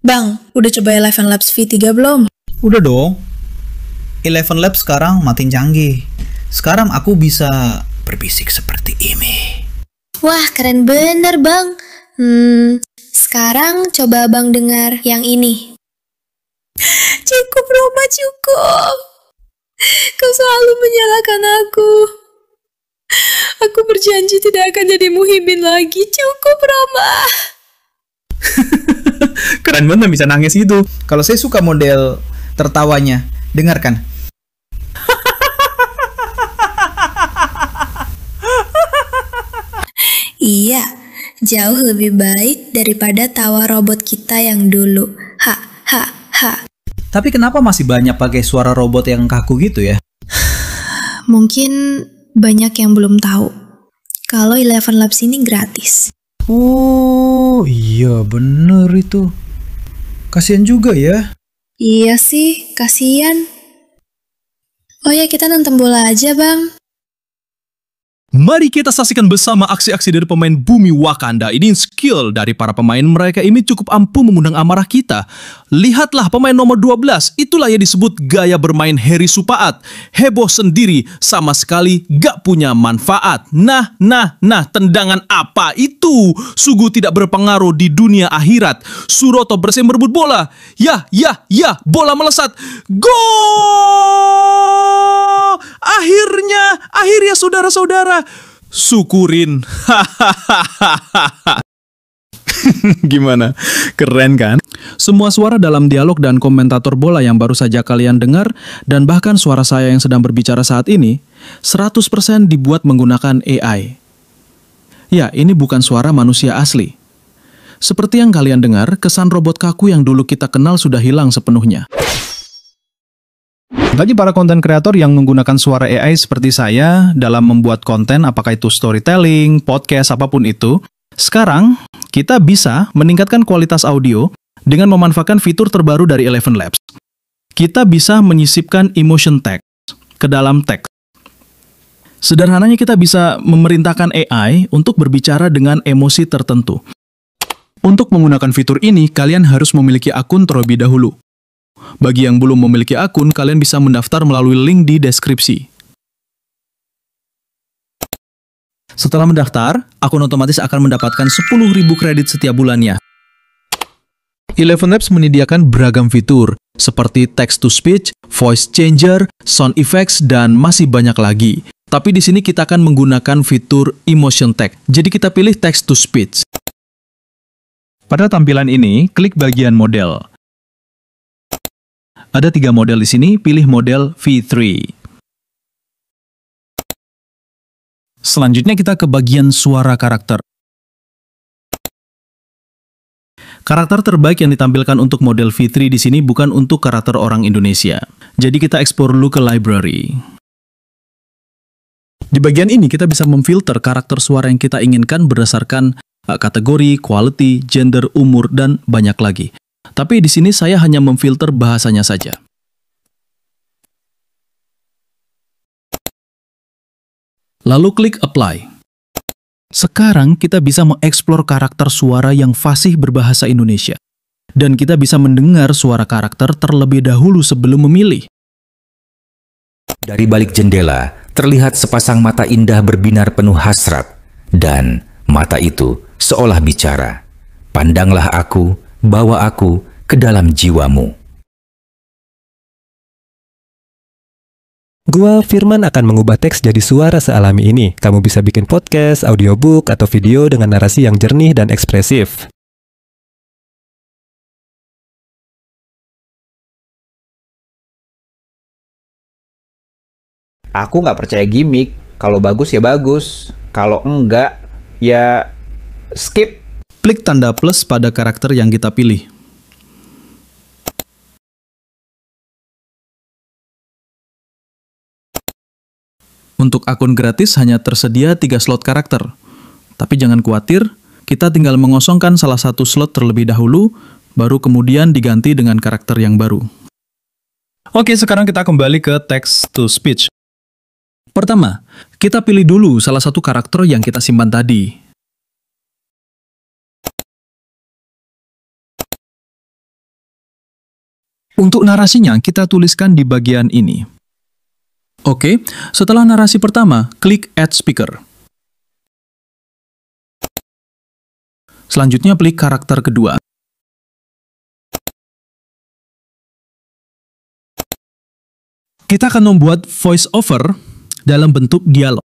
Bang, udah coba Eleven Labs V3 belum? Udah dong. Eleven Labs sekarang makin canggih. Sekarang aku bisa berbisik seperti ini. Wah, keren bener bang. Hmm, sekarang coba Bang dengar yang ini. Cukup Roma, cukup. Kau selalu menyalahkan aku. Aku berjanji tidak akan jadi muhibin lagi. Cukup Roma. keren banget bisa nangis gitu kalau saya suka model tertawanya dengarkan iya jauh lebih baik daripada tawa robot kita yang dulu ha ha ha tapi kenapa masih banyak pakai suara robot yang kaku gitu ya mungkin banyak yang belum tahu kalau Eleven Labs ini gratis. Oh iya bener itu. Kasian juga ya. Iya sih, kasian. Oh ya kita nonton bola aja bang. Mari kita saksikan bersama aksi-aksi dari pemain bumi Wakanda. Ini skill dari para pemain mereka ini cukup ampuh mengundang amarah kita. Lihatlah pemain nomor 12, itulah yang disebut gaya bermain Harry Supaat. Heboh sendiri, sama sekali gak punya manfaat. Nah, nah, nah, tendangan apa itu? Sugu tidak berpengaruh di dunia akhirat. Suroto bersin berebut bola. Yah, yah, yah, bola melesat. Gol! akhirnya, akhirnya saudara-saudara. Syukurin. Gimana? Keren kan? Semua suara dalam dialog dan komentator bola yang baru saja kalian dengar dan bahkan suara saya yang sedang berbicara saat ini 100% dibuat menggunakan AI. Ya, ini bukan suara manusia asli. Seperti yang kalian dengar, kesan robot kaku yang dulu kita kenal sudah hilang sepenuhnya. Bagi para konten kreator yang menggunakan suara AI seperti saya dalam membuat konten, apakah itu storytelling, podcast, apapun itu, sekarang kita bisa meningkatkan kualitas audio dengan memanfaatkan fitur terbaru dari Eleven Labs. Kita bisa menyisipkan emotion text ke dalam teks. Sederhananya kita bisa memerintahkan AI untuk berbicara dengan emosi tertentu. Untuk menggunakan fitur ini, kalian harus memiliki akun terlebih dahulu. Bagi yang belum memiliki akun, kalian bisa mendaftar melalui link di deskripsi. Setelah mendaftar, akun otomatis akan mendapatkan 10.000 kredit setiap bulannya. Eleven Labs menyediakan beragam fitur, seperti text-to-speech, voice changer, sound effects, dan masih banyak lagi. Tapi di sini kita akan menggunakan fitur emotion tag, jadi kita pilih text-to-speech. Pada tampilan ini, klik bagian model. Ada tiga model di sini, pilih model V3. Selanjutnya kita ke bagian suara karakter. Karakter terbaik yang ditampilkan untuk model V3 di sini bukan untuk karakter orang Indonesia. Jadi kita ekspor dulu ke library. Di bagian ini kita bisa memfilter karakter suara yang kita inginkan berdasarkan eh, kategori, quality, gender, umur, dan banyak lagi. Tapi di sini saya hanya memfilter bahasanya saja. Lalu klik apply. Sekarang kita bisa mengeksplor karakter suara yang fasih berbahasa Indonesia. Dan kita bisa mendengar suara karakter terlebih dahulu sebelum memilih. Dari balik jendela, terlihat sepasang mata indah berbinar penuh hasrat. Dan mata itu seolah bicara. Pandanglah aku, bawa aku, ke dalam jiwamu. Gua Firman akan mengubah teks jadi suara sealami ini. Kamu bisa bikin podcast, audiobook, atau video dengan narasi yang jernih dan ekspresif. Aku nggak percaya gimmick. Kalau bagus ya bagus. Kalau enggak, ya skip. Klik tanda plus pada karakter yang kita pilih. Untuk akun gratis hanya tersedia 3 slot karakter. Tapi jangan khawatir, kita tinggal mengosongkan salah satu slot terlebih dahulu, baru kemudian diganti dengan karakter yang baru. Oke, sekarang kita kembali ke text to speech. Pertama, kita pilih dulu salah satu karakter yang kita simpan tadi. Untuk narasinya, kita tuliskan di bagian ini. Oke, setelah narasi pertama, klik Add Speaker. Selanjutnya, klik karakter kedua. Kita akan membuat voice-over dalam bentuk dialog.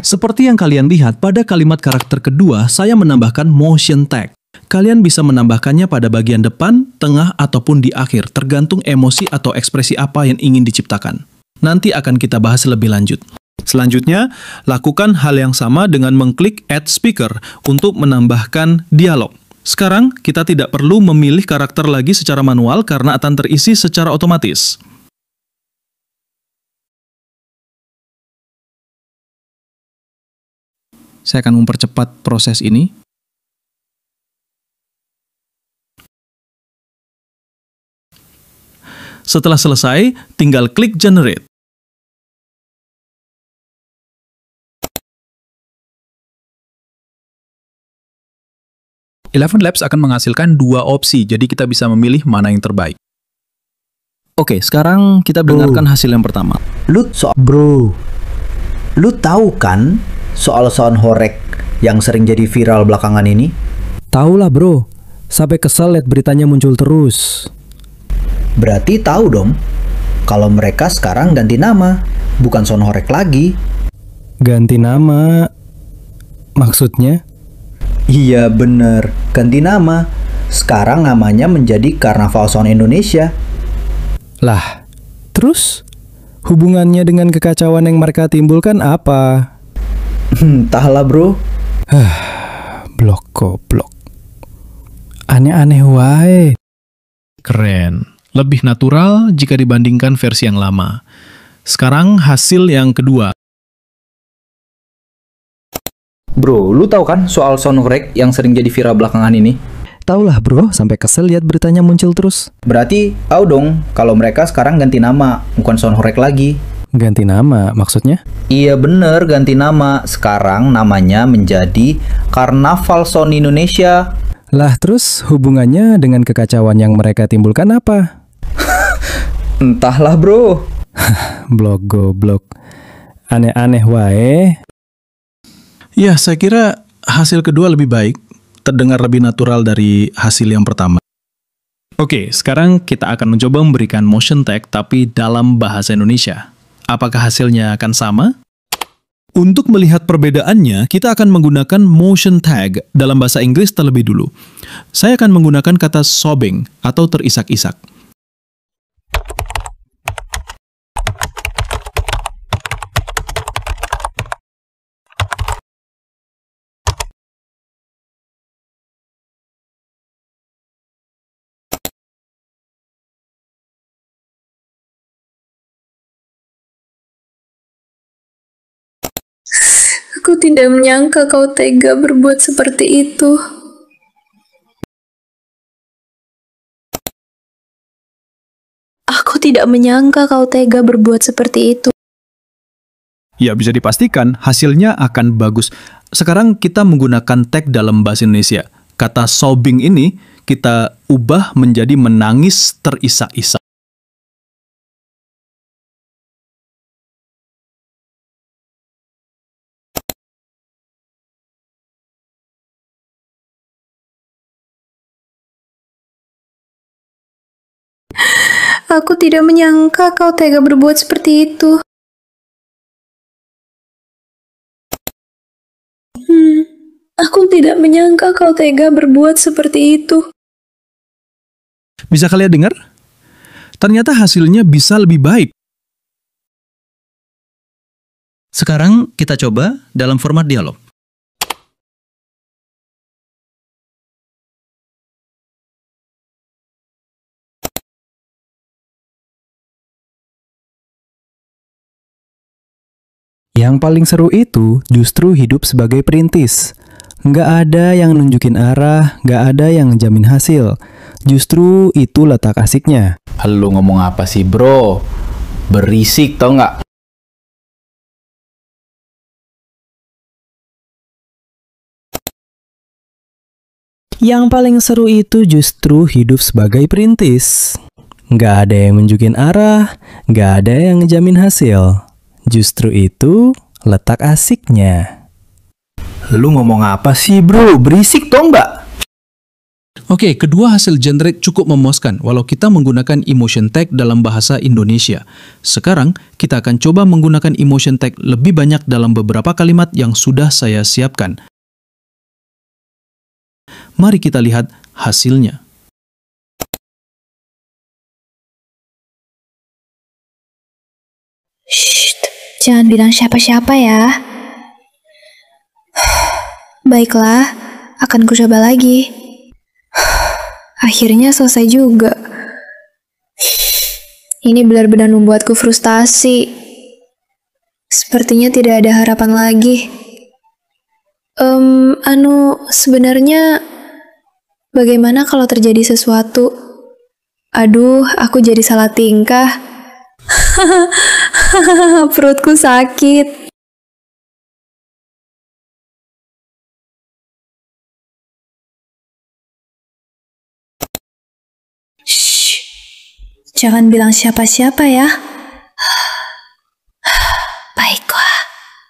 Seperti yang kalian lihat, pada kalimat karakter kedua, saya menambahkan motion tag. Kalian bisa menambahkannya pada bagian depan, tengah, ataupun di akhir, tergantung emosi atau ekspresi apa yang ingin diciptakan. Nanti akan kita bahas lebih lanjut. Selanjutnya, lakukan hal yang sama dengan mengklik Add Speaker untuk menambahkan dialog. Sekarang, kita tidak perlu memilih karakter lagi secara manual karena akan terisi secara otomatis. Saya akan mempercepat proses ini Setelah selesai, tinggal klik Generate. Eleven Labs akan menghasilkan dua opsi, jadi kita bisa memilih mana yang terbaik. Oke, sekarang kita bro. dengarkan hasil yang pertama. Lu so bro, lu tahu kan soal sound horek yang sering jadi viral belakangan ini? Tahu lah bro, sampai kesel liat beritanya muncul terus. Berarti tahu dong kalau mereka sekarang ganti nama, bukan Sonohorek lagi. Ganti nama? Maksudnya? Iya bener, ganti nama. Sekarang namanya menjadi Karnaval Sound Indonesia. Lah, terus hubungannya dengan kekacauan yang mereka timbulkan apa? Hmm, entahlah bro. blok blok. Aneh-aneh wae. Keren lebih natural jika dibandingkan versi yang lama. Sekarang hasil yang kedua. Bro, lu tahu kan soal sound yang sering jadi viral belakangan ini? Taulah bro, sampai kesel lihat beritanya muncul terus. Berarti, tahu dong kalau mereka sekarang ganti nama, bukan sound lagi. Ganti nama maksudnya? Iya bener, ganti nama. Sekarang namanya menjadi Karnaval Sound Indonesia. Lah terus hubungannya dengan kekacauan yang mereka timbulkan apa? Entahlah bro. blog goblok. Aneh-aneh wae. Ya, saya kira hasil kedua lebih baik, terdengar lebih natural dari hasil yang pertama. Oke, sekarang kita akan mencoba memberikan motion tag tapi dalam bahasa Indonesia. Apakah hasilnya akan sama? Untuk melihat perbedaannya, kita akan menggunakan motion tag dalam bahasa Inggris terlebih dulu. Saya akan menggunakan kata sobbing atau terisak-isak. Aku tidak menyangka kau tega berbuat seperti itu. Aku tidak menyangka kau tega berbuat seperti itu. Ya, bisa dipastikan hasilnya akan bagus. Sekarang kita menggunakan tag dalam bahasa Indonesia. Kata sobbing ini kita ubah menjadi menangis terisak-isak. Aku tidak menyangka kau tega berbuat seperti itu. Hmm, aku tidak menyangka kau tega berbuat seperti itu. Bisa kalian dengar? Ternyata hasilnya bisa lebih baik. Sekarang kita coba dalam format dialog. Yang paling seru itu justru hidup sebagai perintis. Nggak ada yang nunjukin arah, nggak ada yang jamin hasil. Justru itu letak asiknya. Halo ngomong apa sih bro? Berisik tau nggak? Yang paling seru itu justru hidup sebagai perintis. Nggak ada yang nunjukin arah, nggak ada yang ngejamin hasil. Justru itu letak asiknya. Lu ngomong apa sih bro? Berisik dong mbak? Oke, okay, kedua hasil generate cukup memuaskan walau kita menggunakan emotion tag dalam bahasa Indonesia. Sekarang, kita akan coba menggunakan emotion tag lebih banyak dalam beberapa kalimat yang sudah saya siapkan. Mari kita lihat hasilnya. Jangan bilang siapa-siapa ya. Baiklah, akan kucoba lagi. Akhirnya selesai juga. Ini benar-benar membuatku frustasi. Sepertinya tidak ada harapan lagi. Um, anu, sebenarnya bagaimana kalau terjadi sesuatu? Aduh, aku jadi salah tingkah. Perutku sakit. Shh, jangan bilang siapa-siapa ya. Baiklah,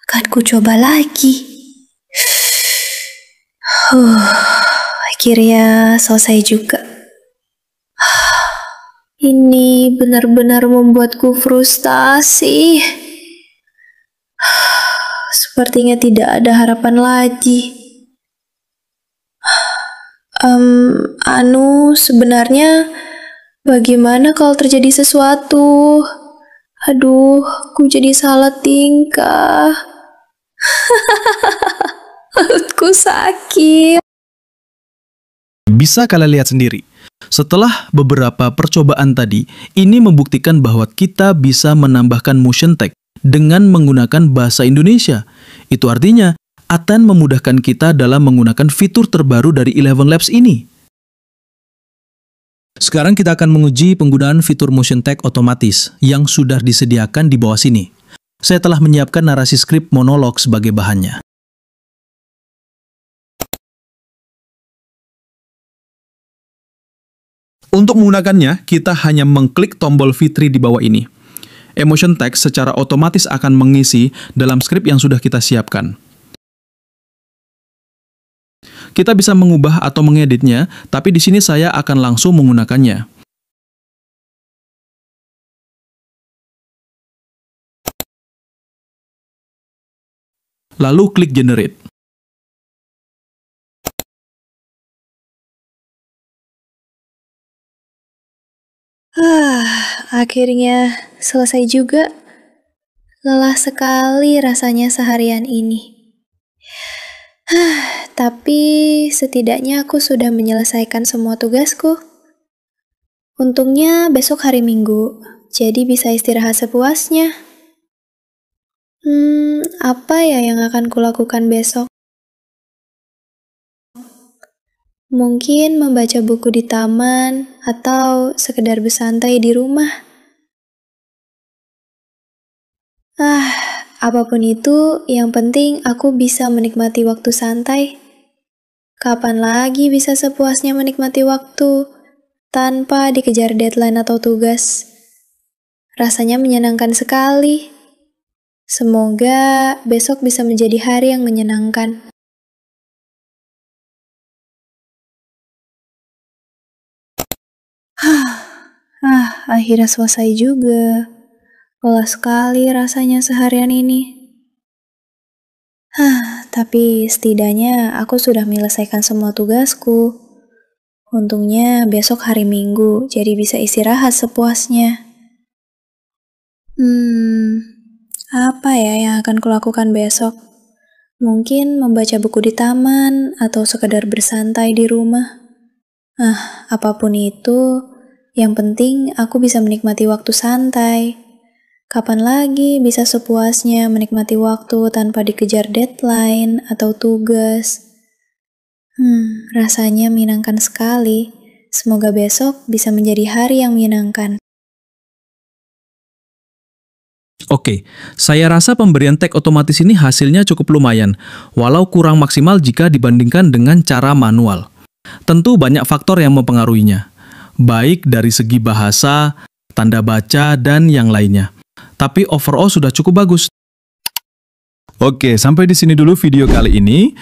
kan ku coba lagi. Huh, akhirnya selesai juga. Ini benar-benar membuatku frustasi. Sepertinya tidak ada harapan lagi. Um, anu, sebenarnya bagaimana kalau terjadi sesuatu? Aduh, ku jadi salah tingkah. Lutku sakit. Bisa kalian lihat sendiri. Setelah beberapa percobaan tadi, ini membuktikan bahwa kita bisa menambahkan motion tag dengan menggunakan bahasa Indonesia. Itu artinya, Aten memudahkan kita dalam menggunakan fitur terbaru dari Eleven Labs ini. Sekarang kita akan menguji penggunaan fitur motion tag otomatis yang sudah disediakan di bawah sini. Saya telah menyiapkan narasi skrip monolog sebagai bahannya. Untuk menggunakannya, kita hanya mengklik tombol Fitri di bawah ini. Emotion Text secara otomatis akan mengisi dalam script yang sudah kita siapkan. Kita bisa mengubah atau mengeditnya, tapi di sini saya akan langsung menggunakannya. Lalu klik Generate. Ah, akhirnya selesai juga. Lelah sekali rasanya seharian ini. Ah, tapi setidaknya aku sudah menyelesaikan semua tugasku. Untungnya besok hari Minggu, jadi bisa istirahat sepuasnya. Hmm, apa ya yang akan kulakukan besok? Mungkin membaca buku di taman atau sekedar bersantai di rumah. Ah, apapun itu, yang penting aku bisa menikmati waktu santai. Kapan lagi bisa sepuasnya menikmati waktu tanpa dikejar deadline atau tugas? Rasanya menyenangkan sekali. Semoga besok bisa menjadi hari yang menyenangkan. akhirnya selesai juga. Lelah sekali rasanya seharian ini. Hah, tapi setidaknya aku sudah menyelesaikan semua tugasku. Untungnya besok hari Minggu, jadi bisa istirahat sepuasnya. Hmm, apa ya yang akan kulakukan besok? Mungkin membaca buku di taman atau sekedar bersantai di rumah. Ah, apapun itu, yang penting aku bisa menikmati waktu santai. Kapan lagi bisa sepuasnya menikmati waktu tanpa dikejar deadline atau tugas? Hmm, rasanya menyenangkan sekali. Semoga besok bisa menjadi hari yang menyenangkan. Oke, saya rasa pemberian tag otomatis ini hasilnya cukup lumayan, walau kurang maksimal jika dibandingkan dengan cara manual. Tentu banyak faktor yang mempengaruhinya baik dari segi bahasa, tanda baca, dan yang lainnya. Tapi overall sudah cukup bagus. Oke, sampai di sini dulu video kali ini.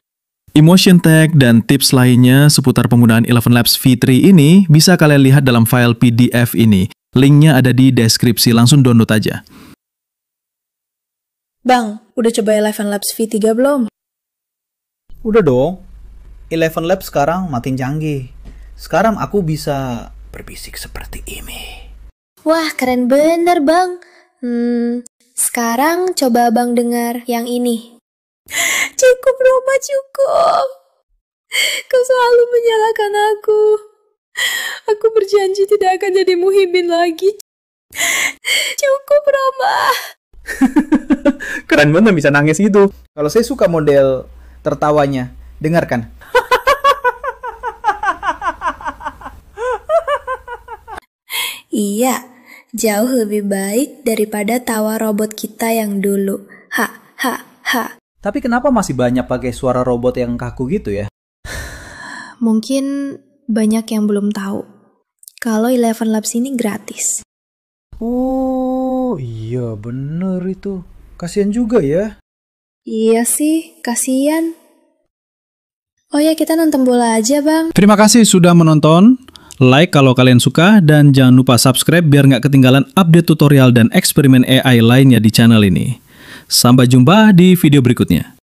Emotion tag dan tips lainnya seputar penggunaan Eleven Labs V3 ini bisa kalian lihat dalam file PDF ini. Linknya ada di deskripsi, langsung download aja. Bang, udah coba Eleven Labs V3 belum? Udah dong. Eleven Labs sekarang makin canggih. Sekarang aku bisa berbisik seperti ini. Wah, keren bener, Bang. Hmm, sekarang coba abang dengar yang ini. Cukup, Roma, cukup. Kau selalu menyalahkan aku. Aku berjanji tidak akan jadi muhibin lagi. Cukup, Roma. Keren banget bisa nangis gitu. Kalau saya suka model tertawanya, dengarkan. Iya, jauh lebih baik daripada tawa robot kita yang dulu. Ha, ha, ha. Tapi kenapa masih banyak pakai suara robot yang kaku gitu ya? Mungkin banyak yang belum tahu. Kalau Eleven Labs ini gratis. Oh, iya bener itu. Kasian juga ya. Iya sih, kasian. Oh ya, kita nonton bola aja, Bang. Terima kasih sudah menonton like kalau kalian suka, dan jangan lupa subscribe biar nggak ketinggalan update tutorial dan eksperimen AI lainnya di channel ini. Sampai jumpa di video berikutnya.